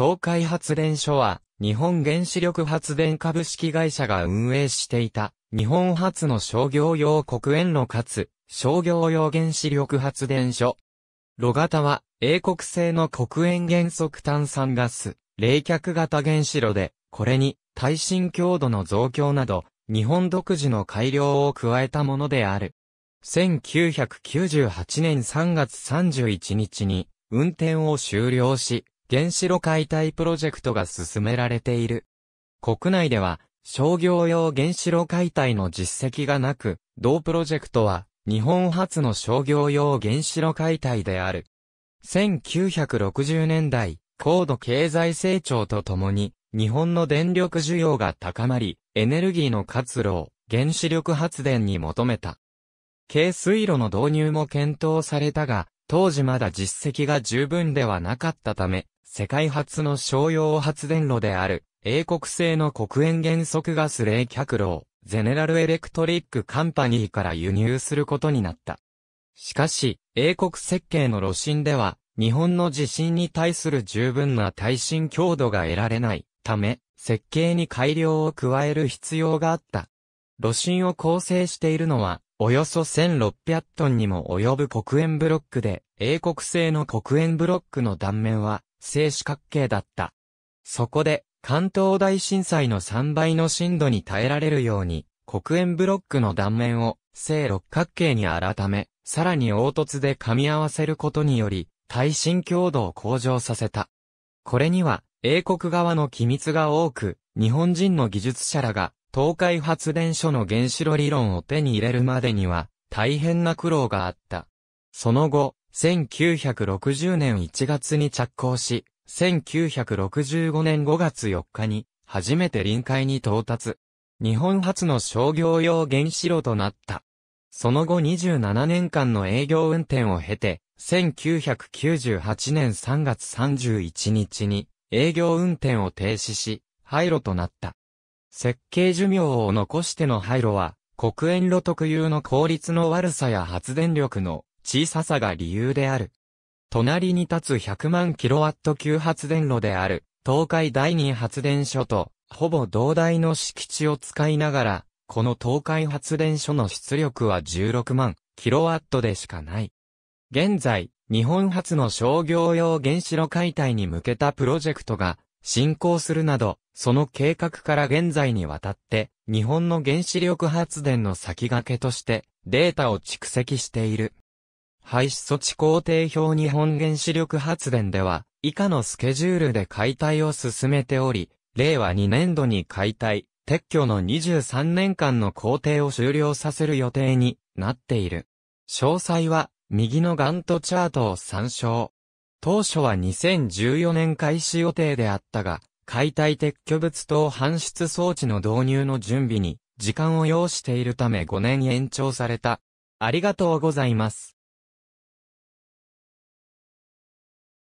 東海発電所は、日本原子力発電株式会社が運営していた、日本初の商業用国園炉かつ、商業用原子力発電所。炉型は、英国製の黒煙原則炭酸ガス、冷却型原子炉で、これに、耐震強度の増強など、日本独自の改良を加えたものである。1998年3月31日に、運転を終了し、原子炉解体プロジェクトが進められている。国内では、商業用原子炉解体の実績がなく、同プロジェクトは、日本初の商業用原子炉解体である。1960年代、高度経済成長とともに、日本の電力需要が高まり、エネルギーの活路を原子力発電に求めた。軽水炉の導入も検討されたが、当時まだ実績が十分ではなかったため、世界初の商用発電炉である、英国製の黒煙原則ガス冷却炉を、ゼネラルエレクトリックカンパニーから輸入することになった。しかし、英国設計の炉心では、日本の地震に対する十分な耐震強度が得られないため、設計に改良を加える必要があった。炉心を構成しているのは、およそ1600トンにも及ぶ黒煙ブロックで、英国製の黒煙ブロックの断面は静止角形だった。そこで、関東大震災の3倍の震度に耐えられるように、黒煙ブロックの断面を正六角形に改め、さらに凹凸で噛み合わせることにより、耐震強度を向上させた。これには、英国側の機密が多く、日本人の技術者らが、東海発電所の原子炉理論を手に入れるまでには、大変な苦労があった。その後、1960年1月に着工し、1965年5月4日に、初めて臨海に到達。日本初の商業用原子炉となった。その後27年間の営業運転を経て、1998年3月31日に営業運転を停止し、廃炉となった。設計寿命を残しての廃炉は、黒煙炉特有の効率の悪さや発電力の小ささが理由である。隣に立つ100万キロワット級発電炉である、東海第二発電所と、ほぼ同大の敷地を使いながら、この東海発電所の出力は16万キロワットでしかない。現在、日本初の商業用原子炉解体に向けたプロジェクトが進行するなど、その計画から現在にわたって、日本の原子力発電の先駆けとして、データを蓄積している。廃止措置工程表日本原子力発電では、以下のスケジュールで解体を進めており、令和2年度に解体、撤去の23年間の工程を終了させる予定になっている。詳細は、右のガントチャートを参照。当初は2014年開始予定であったが、解体撤去物等搬出装置の導入の準備に時間を要しているため5年延長された。ありがとうございます。